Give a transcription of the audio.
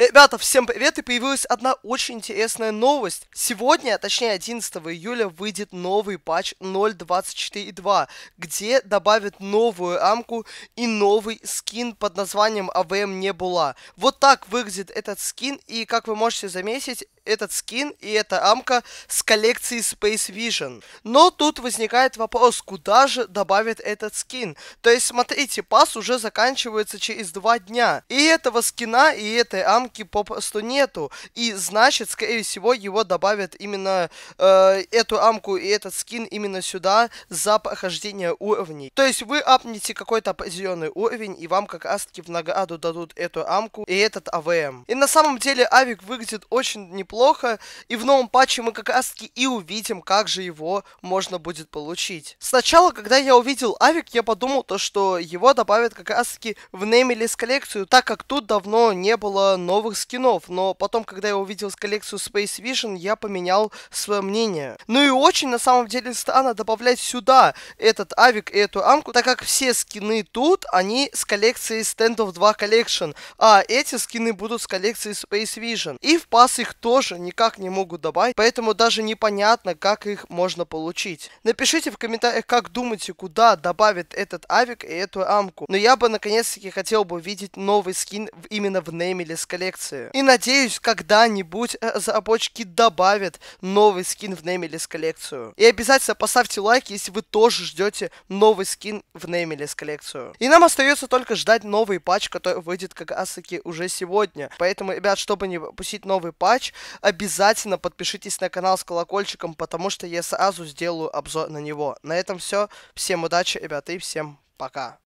Э, Ребята, всем привет! И появилась одна очень интересная новость. Сегодня, точнее 11 июля, выйдет новый патч 0.24.2, где добавят новую рамку и новый скин под названием АВМ не была. Вот так выглядит этот скин, и как вы можете заметить, этот скин и эта амка с коллекции Space Vision. Но тут возникает вопрос, куда же добавят этот скин? То есть, смотрите, пас уже заканчивается через два дня. И этого скина, и этой амки попросту нету. И значит, скорее всего, его добавят именно э, эту амку и этот скин именно сюда за прохождение уровней. То есть вы апнете какой-то определенный уровень, и вам как раз таки в награду дадут эту амку и этот АВМ. И на самом деле авик выглядит очень неплохо неплохо, и в новом патче мы как раз таки и увидим, как же его можно будет получить. Сначала, когда я увидел авик, я подумал то, что его добавят как раз таки в Неймелис коллекцию, так как тут давно не было новых скинов, но потом, когда я увидел коллекцию Space Vision, я поменял свое мнение. Ну и очень, на самом деле, странно добавлять сюда этот авик и эту амку, так как все скины тут, они с коллекции Stand of 2 Collection, а эти скины будут с коллекции Space Vision. И в пас их тоже тоже никак не могу добавить, поэтому даже непонятно, как их можно получить. Напишите в комментариях, как думаете, куда добавит этот авик и эту амку. Но я бы наконец-таки хотел бы видеть новый скин именно в Неймилес коллекции. И надеюсь, когда-нибудь разработчики э, добавят новый скин в Неймилес коллекцию. И обязательно поставьте лайк, если вы тоже ждете новый скин в Неймилес коллекцию. И нам остается только ждать новый патч, который выйдет как раз таки уже сегодня. Поэтому, ребят, чтобы не пропустить новый патч, обязательно подпишитесь на канал с колокольчиком, потому что я сразу сделаю обзор на него. На этом все. Всем удачи, ребята, и всем пока.